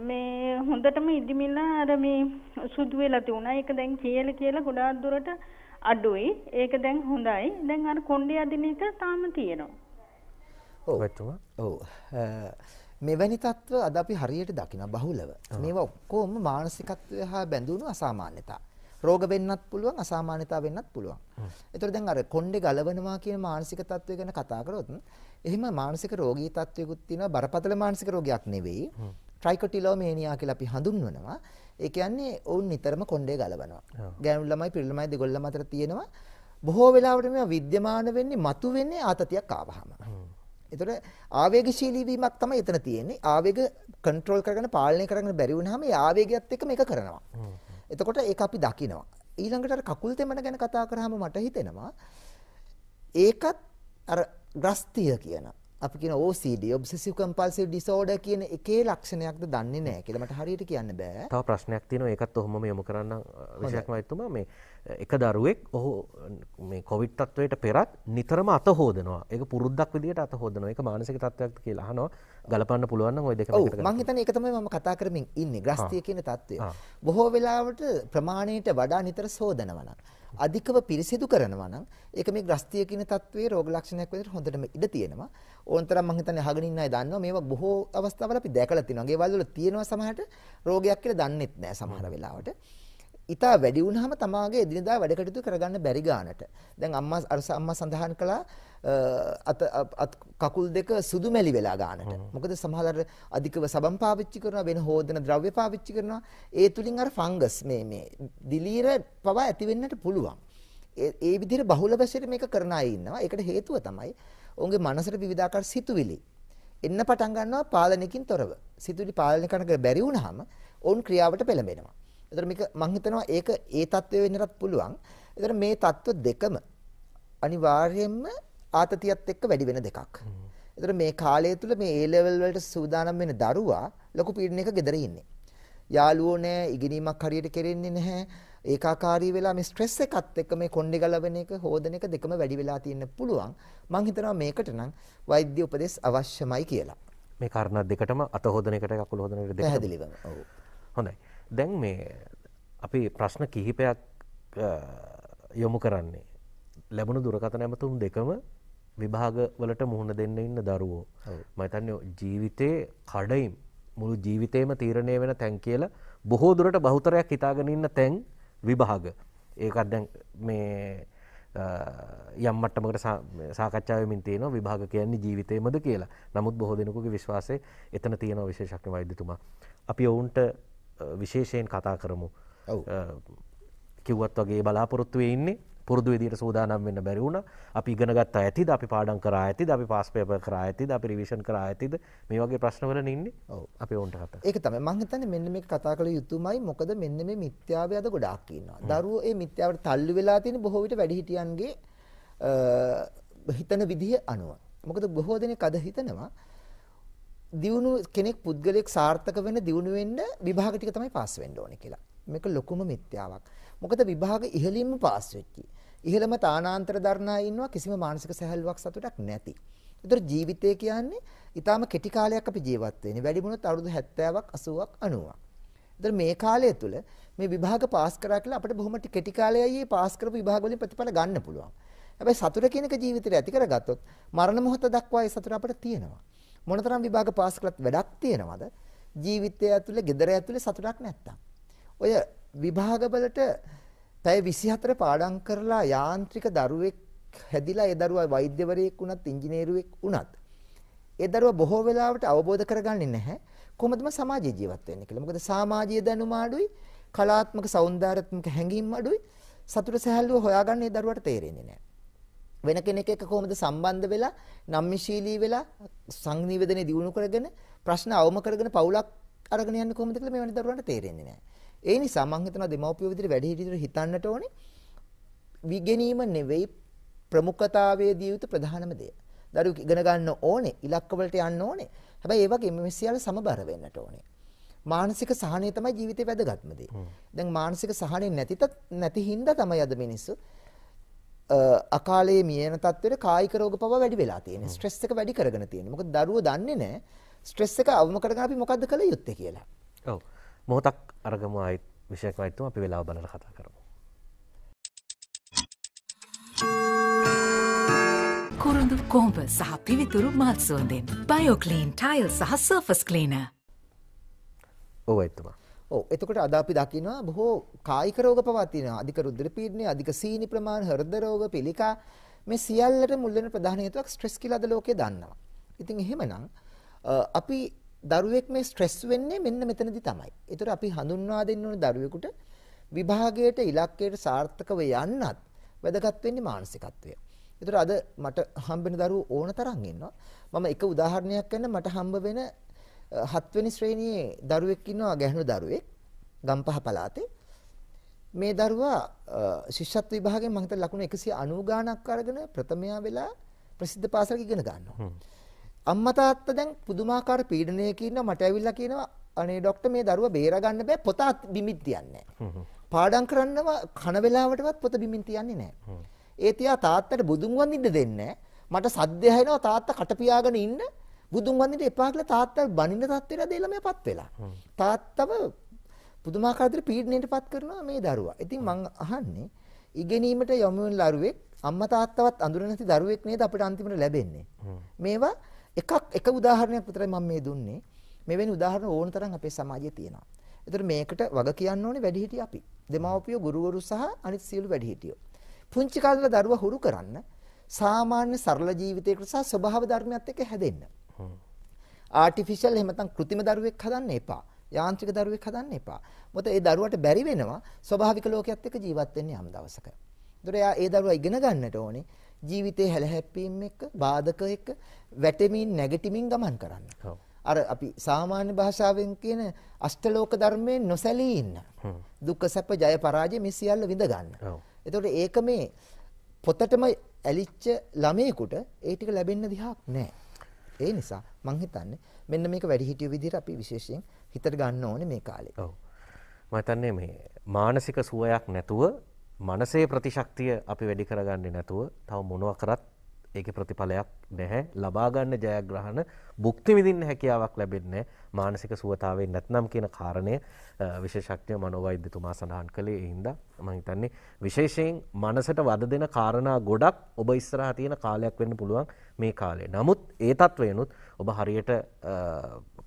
මේ හොඳටම ඉදිමිලා අර මේ සුදු වෙලා තිබුණා. ඒක දැන් කියලා කියලා ගොඩාක් දුරට අඩුයි. ඒක දැන් හොඳයි. දැන් අර කොණ්ඩේ අදින එක තාම තියෙනවා. ඔව්. ඔව්. මෙවැනි තත්ත්ව අද අපි හරියට දකින බහුලව. මේවා ඔක්කොම මානසිකත්වය හා බැඳුණු අසාමාන්‍යතා. රෝග වෙන්නත් පුළුවන් අසාමාන්‍යතා වෙන්නත් පුළුවන්. ඒතර දැන් අර කොණ්ඩේ ගලවනවා කියන මානසික තත්ත්වය ගැන කතා කරොත් එහෙම මානසික රෝගී තත්ත්වයකුත් තියෙනවා බරපතල මානසික රෝගයක් නෙවෙයි ට්‍රයිකොටිලෝමේනියා කියලා අපි හඳුන්වනවා. ඒ කියන්නේ ඔවුන් නිතරම කොණ්ඩේ ගලවනවා. ගෑනු ළමයි පිරිමි ළමයි දෙගොල්ලම අතර තියෙනවා. බොහෝ වෙලාවට මේවා විද්‍යමාන වෙන්නේ මතු වෙන්නේ ආතතියක් ආවහම. එතකොට ආවේගශීලී වීමක් තමයි එතන තියෙන්නේ. ආවේග කන්ට්‍රෝල් කරගෙන පාලනය කරගෙන බැරි වුණාම ඒ ආවේගයත් එක්ක මේක කරනවා. එතකොට ඒක අපි දකිනවා. ඊළඟට අර කකුල් තෙමන ගැන කතා කරාම මට හිතෙනවා ඒකත් අර ග්‍රස්තිය කියන අපි කියන OCD obsessive compulsive disorder කියන එකේ ලක්ෂණයක්ද දන්නේ නැහැ කියලා මට හරියට කියන්න බෑ. තව ප්‍රශ්නයක් තියෙනවා ඒකත් ඔහොමම යොමු කරන්න විශේෂයෙන්ම එතුමා මේ එක දරුවෙක් ඔහු මේ කොවිඩ් තත්වයට පෙරත් නිතරම අත හොදනවා. ඒක පුරුද්දක් විදියට අත හොදනවා. ඒක මානසික තත්වයක්ද කියලා අහනවා. ගලපන්න පුළුවන් නම් ওই දෙක මේකට ගන්න. ඔව් මම හිතන්නේ ඒක තමයි මම කතා කරමින් ඉන්නේ. ග්‍රස්තිය කියන තත්වය. බොහෝ වෙලාවට ප්‍රමාණයට වඩා නිතර සෝදනවා නම් අධිකව පිරිසිදු කරනවා නම් ඒක මේ ග්‍රස්තිය කියන තත්වයේ රෝග ලක්ෂණයක් විදිහට හොඳටම ඉඩ තියෙනවා. ඕනතරම් මම හිතන්නේ අහගෙන ඉන්න අය දන්නවා මේවා බොහෝ අවස්ථාවල අපි දැකලා තියෙනවා. ගෙවල් වල තියෙනවා සමහරට රෝගයක් කියලා දන්නෙත් නෑ සමහර වෙලාවට. ඉතා වැඩි වුණාම තමාගේ එදිනදා වැඩ කටයුතු කරගන්න බැරි ගන්නට. දැන් අම්මා අර අම්මා සඳහන් කළා අත අත් කකුල් දෙක සුදු මැලි වෙලා ගන්නට. මොකද සමහරවල් අධිකව සබම් පාවිච්චි කරනවා වෙන හෝදන ද්‍රව්‍ය පාවිච්චි කරනවා. ඒ තුලින් අර ෆංගස් මේ මේ දිලීර පවා ඇති වෙන්නට පුළුවන්. ඒ විදිහට බහුල වශයෙන් මේක කරන අය ඉන්නවා. ඒකට හේතුව තමයි ඔවුන්ගේ මනසට විවිධාකාර සිතුවිලි එන්න පටන් ගන්නවා පාලනයකින් තොරව. සිතුවිලි පාලනය කරන්න බැරි වුණාම ඔවුන් ක්‍රියාවට පෙළඹෙනවා. ඒතර මේක මං හිතනවා ඒක ඒ தත්ත්වය වෙන්නටත් පුළුවන්. ඒතර මේ தත්ත්ව දෙකම අනිවාර්යයෙන්ම ආතතියත් එක්ක වැඩි වෙන දෙකක්. එතකොට මේ කාලය තුල මේ A level වලට සූදානම් වෙන දරුවා ලොකු පීඩනයක gedera ඉන්නේ. යාළුවෝ නෑ ඉගෙනීමක් හරියට කෙරෙන්නේ නැහැ ඒකාකාරී වෙලා මේ ස්ට්‍රෙස් එකත් එක්ක මේ කොණ්ඩේ ගලවන එක හොදන එක දෙකම වැඩි වෙලා තියෙන්න පුළුවන් මම හිතනවා මේකට නම් වෛද්‍ය උපදෙස් අවශ්‍යමයි කියලා මේ කාරණා දෙකටම අත හොදන එකට කකුල හොදන එකට දෙකම පැහැදිලිව ඔව් හොඳයි දැන් මේ අපි ප්‍රශ්න කිහිපයක් යොමු කරන්නේ ලැබුණු දුරකථන ඇමතුම් දෙකම විභාගවලට මුහුණ දෙන්න ඉන්න දරුවෝ. මතන්න ජීවිතයේ කඩයිම් මුළු ජීවිතේම තීරණය වෙන තැන් කියල බොහෝ දුරට බහුතරයක් හිතාගෙන ඉන්න තැන් විභාග. ඒකත් දැන් මේ යම්මටමකට සාකච්ඡාවමින් තියන විභාග කියන්නේ ජීවිතයමද කියලා නමුත් බොහෝ දෙනකුගේ විශ්වාසය එතන තියෙන විශේෂක්්‍ය වෛදතුමා. අපි ඔවුන්ට විශේෂයෙන් කතා කරමු කිව්වත් වගේ බලාපොරොත්තුවේ ඉන්නේ පුරදු විදියට සූදානම් වෙන්න බැරි වුණා. අපි ඉගෙන ගත්තා ඇතිද? අපි පාඩම් කරා ඇතිද? අපි පාස් පේපර් කරා ඇතිද? අපි රිවිෂන් කරා ඇතිද? මේ වගේ ප්‍රශ්නවලනේ ඉන්නේ. ඔව්. අපි ඕන්ට කතා. ඒක තමයි මම හිතන්නේ මෙන්න මේක කතා කළ යුතුමයි. මොකද මෙන්න මේ මිත්‍යාවේ අද ගොඩාක් ඉන්නවා. දරුවෝ මේ මිත්‍යාවට තල්ලු වෙලා තියෙන බොහෝ විට වැඩිහිටියන්ගේ හිතන විදිහ අනුව. මොකද බොහෝ දෙනෙක් අද හිතනවා දියුණු කෙනෙක් පුද්ගලයෙක් සාර්ථක වෙන දියුණු වෙන්න විභාග ටික තමයි පාස් වෙන්න ඕනේ කියලා. මේක ලොකුම මිත්‍යාවක්. මොකද විභාග ඉහළින්ම පාස් වෙච්චි. ඉහළම තානාන්තර දරණා ඉන්නවා කිසිම මානසික සැහැල්ලුවක් සතුටක් නැති. ඒතර ජීවිතය කියන්නේ ඊටාම කෙටි කාලයක් අපි ජීවත් වෙන්නේ. වැඩි වුණොත් අවුරුදු 70ක් 80ක් 90ක්. ඒතර මේ කාලය තුල මේ විභාග පාස් කරා කියලා අපිට බොහොම කෙටි කාලයයි පාස් කරපු විභාග වලින් ප්‍රතිඵල ගන්න පුළුවන්. හැබැයි සතුට කියන එක ජීවිතේට ඇති කරගත්තොත් මරණ මොහොත දක්වා ඒ සතුට අපිට තියෙනවා. මොනතරම් විභාග පාස් කළත් වැඩක් තියෙනවද? ජීවිතය ඇතුලේ, gedara ඇතුලේ සතුටක් නැත්තම්. ඔය විභාගවලට පැය 24 පාඩම් කරලා යාන්ත්‍රික දරුවෙක් හැදිලා ඒ දරුවා වෛද්‍යවරයෙක් වුණත් ඉංජිනේරුවෙක් වුණත් ඒ දරුවා බොහෝ වෙලාවට අවබෝධ කරගන්නේ නැහැ කොහොමදම සමාජයේ ජීවත් වෙන්නේ කියලා. මොකද සමාජීය දැනුම අඩුයි, කලාත්මක సౌందర్యාත්මක හැඟීම් අඩුයි, සතුට සැහැල්ලුව හොයාගන්න ඒ දරුවාට තේරෙන්නේ නැහැ. වෙන කෙනෙක් එක්ක කොහොමද සම්බන්ධ වෙලා, නම්මිශීලී වෙලා සංනිවේදනය දියුණු කරගෙන ප්‍රශ්න අවම කරගෙන පවුලක් අරගෙන යන්නේ කොහොමද කියලා මේ වෙන දරුවන්ට තේරෙන්නේ නැහැ. ඒ නිසා මම හිතනවා දෙමව්පියෝ විදිහට වැඩි හිටියට හිතන්නට ඕනේ විගෙනීම නෙවෙයි ප්‍රමුඛතාවයේ දිය යුතු ප්‍රධානම දේ. දරුවෝ ඉගෙන ගන්න ඕනේ, ඉලක්ක වලට යන්න ඕනේ. හැබැයි ඒ වගේම මේ සියල්ල සමබර වෙන්නට ඕනේ. මානසික සහනය තමයි ජීවිතේ වැදගත්ම දේ. දැන් මානසික සහනය නැතිත නැති හින්දා තමයි අද මිනිස්සු අකාලේ මියන තත්ත්වෙට කායික රෝග පවා වැඩි වෙලා තියෙන. ස්ට්‍රෙස් එක වැඩි කරගෙන තියෙන. මොකද දරුවෝ දන්නේ නැහැ ස්ට්‍රෙස් එක අවම කරගෙන අපි මොකද්ද කළ යුත්තේ කියලා. ඔව්. මොහොතක් අරගම අයිත් විෂයක් අයිතුම අපි වෙලා බලන කතා කරමු. කුරුඳු කෝම්ප සහ පිවිතුරු මත්සෝන්දෙන් බයෝකලීන් ටයිල් සහ සර්ෆස් කලීන ඕ එතුමා එතකට අදාපි දකිනවා බොහෝ කායිකරෝග පවතින අධිකරුද්දර පීඩනය අධික සීනි ප්‍රමාණ හරදරෝග පිළිකා මේ සියල්ලට මුල්ලන ප්‍රධානයතුවක් ස්ට්‍රෙස් කිලද ලෝකය දන්නවා. ඉතින් එහෙමනම් අපි දරුවෙක් මේ ස්ට්‍රෙස් වෙන්නේ මෙන්න මෙතනදී තමයි. ඒතර අපි හඳුන්වා දෙන්න ඕන දරුවෙකුට විභාගයට ඉලක්කයට සාර්ථකව යන්නත් වැදගත් වෙන්නේ මානසිකත්වය. ඒතර අද මට හම්බෙන දරුවෝ ඕන තරම් ඉන්නවා. මම එක උදාහරණයක් ගන්න මට හම්බ වෙන 7 වෙනි ශ්‍රේණියේ දරුවෙක් ඉන්නවා ගැහණු දරුවෙක් ගම්පහ පළාතේ. මේ දරුවා ශිෂ්‍යත්ව විභාගයෙන් මම හිතලා ලකුණු 190 ගාණක් අරගෙන ප්‍රථමයා වෙලා ප්‍රසිද්ධ පාසලක ඉගෙන ගන්නවා. අම්මා තාත්තා දැන් පුදුමාකාර පීඩනයක ඉන්නවා මට ඇවිල්ලා කියනවා අනේ ડોක්ටර් මේ දරුවා බේරා ගන්න බෑ පොත බිමින් තියන්නේ නැහැ. පාඩම් කරන්නව කන වේලාවටවත් පොත බිමින් තියන්නේ නැහැ. ඒ තියා තාත්තට බුදුන් වඳින්න දෙන්නේ මට සද්ද ඇහෙනවා තාත්තා කට පියාගෙන ඉන්න බුදුන් වඳින්න එපා කියලා තාත්තා බනින්න තත්ත්වයට දෙලා මෙයාපත් වෙලා. තාත්තව පුදුමාකාර විදිහට පීඩණයටපත් කරනවා මේ දරුවා. ඉතින් මං අහන්නේ ඉගෙනීමට යොමු වෙන දරුවෙක් අම්මා තාත්තවත් අඳුර නැති දරුවෙක් නේද අපිට අන්තිමට ලැබෙන්නේ. මේවා එකක් එක උදාහරණයක් විතරයි මම මේ දුන්නේ. මෙවැනි උදාහරණ ඕන තරම් අපේ සමාජයේ තියෙනවා. ඒතර මේකට වග කියන්න ඕනේ වැඩිහිටිය අපි. දෙමාපියෝ ගුරුවරු සහ අනිත් සියලු වැඩිහිටියෝ. පුංචි කාලේ දරුවා හුරු කරන්න සාමාන්‍ය සරල ජීවිතයකට සහ ස්වභාව ධර්මයක් එක්ක හැදෙන්න. ආටිෆිෂල් එහෙම නැත්නම් કૃතිම දරුවෙක් හදන්න එපා. යාන්ත්‍රික දරුවෙක් හදන්න එපා. මොකද ඒ දරුවට බැරි වෙනවා ස්වභාවික ලෝකයක් එක්ක ජීවත් වෙන්න යම් දවසක. ඒතර එයා ඒ දරුවා ඉගෙන ගන්නට ඕනේ ජීවිතේ හැලහැප්පීම් එක්ක බාධක එක්ක වැටෙමින් නැගිටිමින් ගමන් කරන්න. අර අපි සාමාන්‍ය භාෂාවෙන් කියන අෂ්ටලෝක ධර්මයෙන් නොසැලී ඉන්න. දුක්ඛ සැප ජය පරාජය මේ සියල්ල විඳ ගන්න. එතකොට ඒක මේ පොතටම ඇලිච්ච ළමයෙකුට ඒ ටික ලැබෙන්න දිහක් නැහැ. ඒ නිසා මං හිතන්නේ මෙන්න මේක වැඩි හිටිය විදිහට අපි විශේෂයෙන් හිතට ගන්න ඕනේ මේ කාලේ. ඔව්. මම හිතන්නේ මේ මානසික සුවයක් නැතුව මනසේ ප්‍රතිශක්තිය අපි වැඩි කරගන්නේ නැතුව තව මොනවා කරත් ඒකේ ප්‍රතිඵලයක් නැහැ. ලබා ගන්න ජයග්‍රහණ භුක්ති විඳින්න හැකියාවක් ලැබෙන්නේ මානසික සුවතාවයෙන් නැත්නම් කියන කාරණය විශේෂඥ මනෝවෛද්‍යතුමා සඳහන් කළේ ඒ හින්දා මම හිතන්නේ විශේෂයෙන් මනසට වද දෙන කාරණා ගොඩක් ඔබ ඉස්සරහා තියෙන කාලයක් වෙන්න පුළුවන් මේ කාලේ. නමුත් ඒ තත්වයනොත් ඔබ හරියට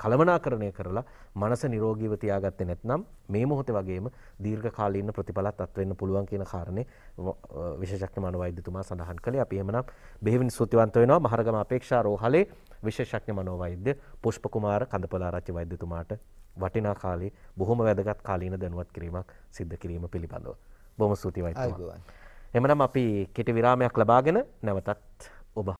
කළමනාකරණය කරලා මනස නිරෝගීව තියාගත්තේ නැත්නම් මේ මොහොතේ වගේම දීර්ඝ කාලීන ප්‍රතිඵලත් අත් වෙන්න පුළුවන් කියන කාරණේ විශේෂඥ මනෝවෛද්‍යතුමා සඳහන් කළේ. අපි එහෙමනම් බෙහෙවින් ස්තුතිවන්ත වෙනවා මහරගම අපේක්ෂා රෝහලේ විශේෂඥ මනෝවෛද්‍ය පුෂ්ප කුමාර කඳපලාරච්චි වෛද්‍යතුමාට වටිනා කාලේ බොහොම වැදගත් කාලීන දැනුවත් කිරීමක් සිද්ධ කිරීම පිළිබඳව. බොහොම ස්තුතියි වෛද්‍යතුමා. එමනම් අපි කෙටි විරාමයක් ලබාගෙන නැවතත්